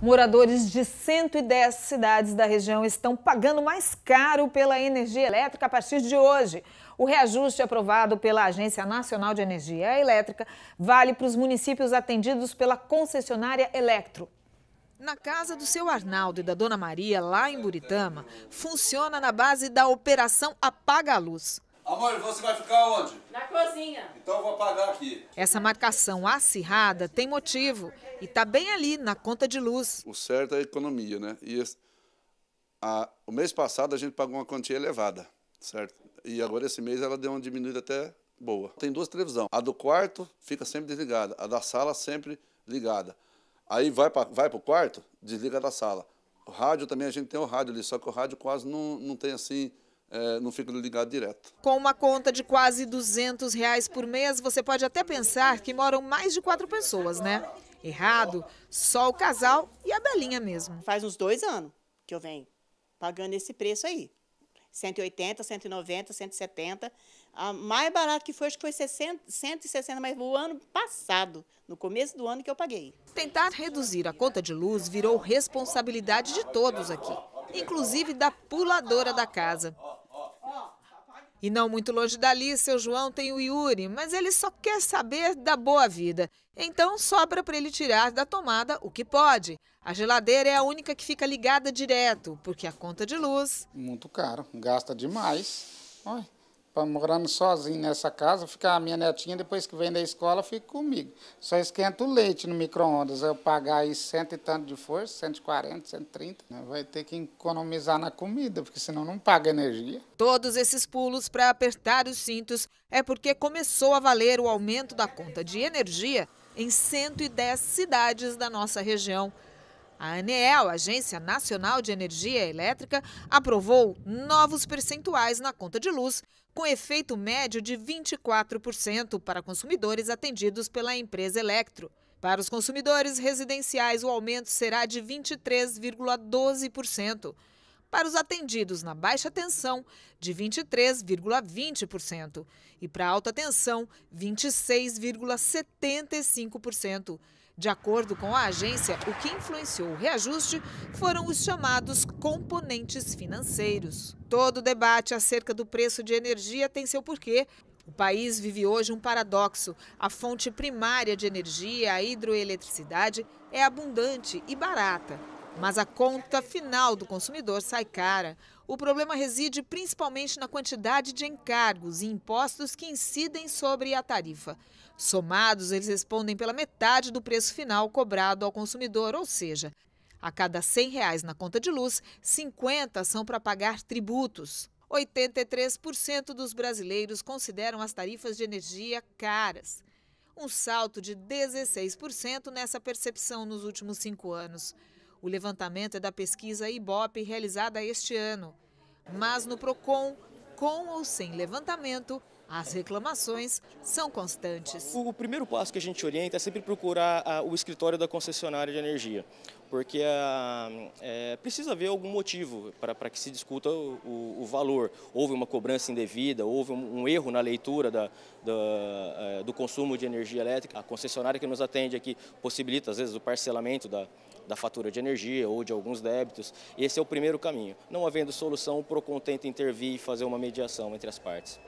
Moradores de 110 cidades da região estão pagando mais caro pela energia elétrica a partir de hoje. O reajuste aprovado pela Agência Nacional de Energia Elétrica vale para os municípios atendidos pela concessionária Electro. Na casa do seu Arnaldo e da dona Maria, lá em Buritama, funciona na base da Operação Apaga a Luz. Amor, você vai ficar onde? Na cozinha. Então eu vou apagar aqui. Essa marcação acirrada tem motivo e está bem ali na conta de luz. O certo é a economia, né? E a, o mês passado a gente pagou uma quantia elevada, certo? E agora esse mês ela deu uma diminuída até boa. Tem duas televisões. A do quarto fica sempre desligada, a da sala sempre ligada. Aí vai para vai o quarto, desliga da sala. O rádio também, a gente tem o rádio ali, só que o rádio quase não, não tem assim é, não fica ligado direto. Com uma conta de quase 200 reais por mês, você pode até pensar que moram mais de quatro pessoas, né? Errado, só o casal e a Belinha mesmo. Faz uns dois anos que eu venho pagando esse preço aí. 180, 190, 170. A mais barato que foi, acho que foi 60, 160, mas o ano passado, no começo do ano que eu paguei. Tentar reduzir a conta de luz virou responsabilidade de todos aqui, inclusive da puladora da casa. E não muito longe dali, seu João tem o Yuri, mas ele só quer saber da boa vida. Então sobra para ele tirar da tomada o que pode. A geladeira é a única que fica ligada direto, porque a conta de luz. Muito caro, gasta demais. Olha morando sozinho nessa casa, fica a minha netinha, depois que vem da escola, fica comigo. Só esquenta o leite no micro-ondas. Eu pagar aí cento e tanto de força, 140, 130, né? vai ter que economizar na comida, porque senão não paga energia. Todos esses pulos para apertar os cintos é porque começou a valer o aumento da conta de energia em 110 cidades da nossa região. A ANEEL, Agência Nacional de Energia Elétrica, aprovou novos percentuais na conta de luz, com efeito médio de 24% para consumidores atendidos pela empresa Electro. Para os consumidores residenciais, o aumento será de 23,12%. Para os atendidos na baixa tensão, de 23,20%. E para alta tensão, 26,75%. De acordo com a agência, o que influenciou o reajuste foram os chamados componentes financeiros. Todo debate acerca do preço de energia tem seu porquê. O país vive hoje um paradoxo. A fonte primária de energia, a hidroeletricidade, é abundante e barata. Mas a conta final do consumidor sai cara. O problema reside principalmente na quantidade de encargos e impostos que incidem sobre a tarifa. Somados, eles respondem pela metade do preço final cobrado ao consumidor, ou seja, a cada R$ 100 reais na conta de luz, 50 são para pagar tributos. 83% dos brasileiros consideram as tarifas de energia caras. Um salto de 16% nessa percepção nos últimos cinco anos. O levantamento é da pesquisa IBOP realizada este ano. Mas no PROCON, com ou sem levantamento, as reclamações são constantes. O primeiro passo que a gente orienta é sempre procurar o escritório da concessionária de energia, porque ah, é, precisa haver algum motivo para, para que se discuta o, o, valor. Houve uma cobrança indevida, houve um, erro na leitura da, da, é, do consumo de energia elétrica. A concessionária que nos atende aqui possibilita, às vezes, o parcelamento da, da fatura de energia ou de alguns débitos. Esse é o primeiro caminho. Não havendo solução, o PROCON tenta intervir e fazer uma mediação entre as partes.